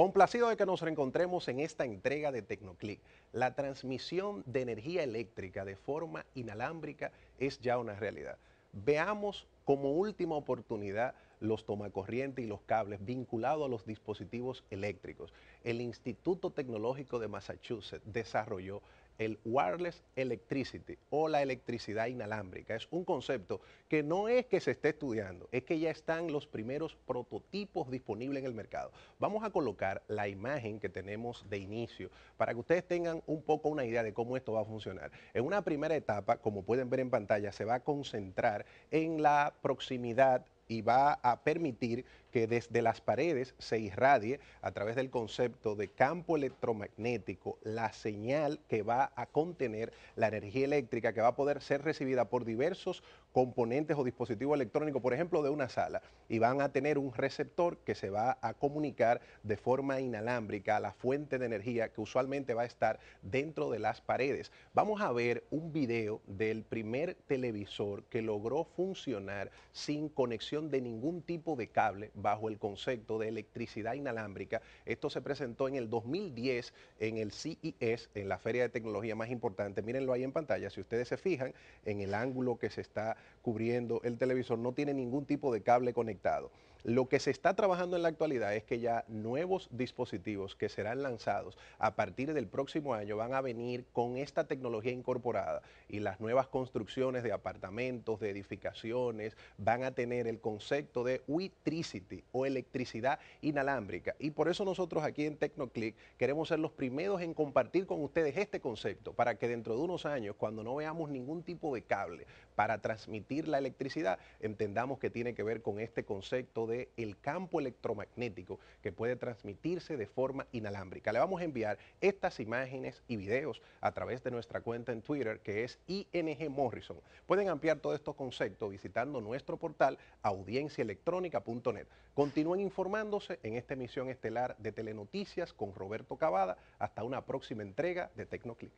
Complacido de que nos reencontremos en esta entrega de Tecnoclick. La transmisión de energía eléctrica de forma inalámbrica es ya una realidad. Veamos como última oportunidad los tomacorrientes y los cables vinculados a los dispositivos eléctricos. El Instituto Tecnológico de Massachusetts desarrolló el wireless electricity o la electricidad inalámbrica. Es un concepto que no es que se esté estudiando, es que ya están los primeros prototipos disponibles en el mercado. Vamos a colocar la imagen que tenemos de inicio para que ustedes tengan un poco una idea de cómo esto va a funcionar. En una primera etapa, como pueden ver en pantalla, se va a concentrar en la proximidad y va a permitir que desde las paredes se irradie a través del concepto de campo electromagnético la señal que va a contener la energía eléctrica que va a poder ser recibida por diversos componentes o dispositivos electrónicos, por ejemplo, de una sala, y van a tener un receptor que se va a comunicar de forma inalámbrica a la fuente de energía que usualmente va a estar dentro de las paredes. Vamos a ver un video del primer televisor que logró funcionar sin conexión de ningún tipo de cable bajo el concepto de electricidad inalámbrica. Esto se presentó en el 2010 en el CIS e en la feria de tecnología más importante. Mírenlo ahí en pantalla. Si ustedes se fijan, en el ángulo que se está cubriendo el televisor no tiene ningún tipo de cable conectado. Lo que se está trabajando en la actualidad es que ya nuevos dispositivos que serán lanzados a partir del próximo año van a venir con esta tecnología incorporada y las nuevas construcciones de apartamentos, de edificaciones, van a tener el concepto de Witricity o electricidad inalámbrica. Y por eso nosotros aquí en TecnoClick queremos ser los primeros en compartir con ustedes este concepto para que dentro de unos años, cuando no veamos ningún tipo de cable para transmitir la electricidad, entendamos que tiene que ver con este concepto del campo electromagnético que puede transmitirse de forma inalámbrica. Le vamos a enviar estas imágenes y videos a través de nuestra cuenta en Twitter que es ING Morrison. Pueden ampliar todos estos conceptos visitando nuestro portal audienciaelectrónica.net. Continúen informándose en esta emisión estelar de Telenoticias con Roberto Cavada. Hasta una próxima entrega de Tecnoclick.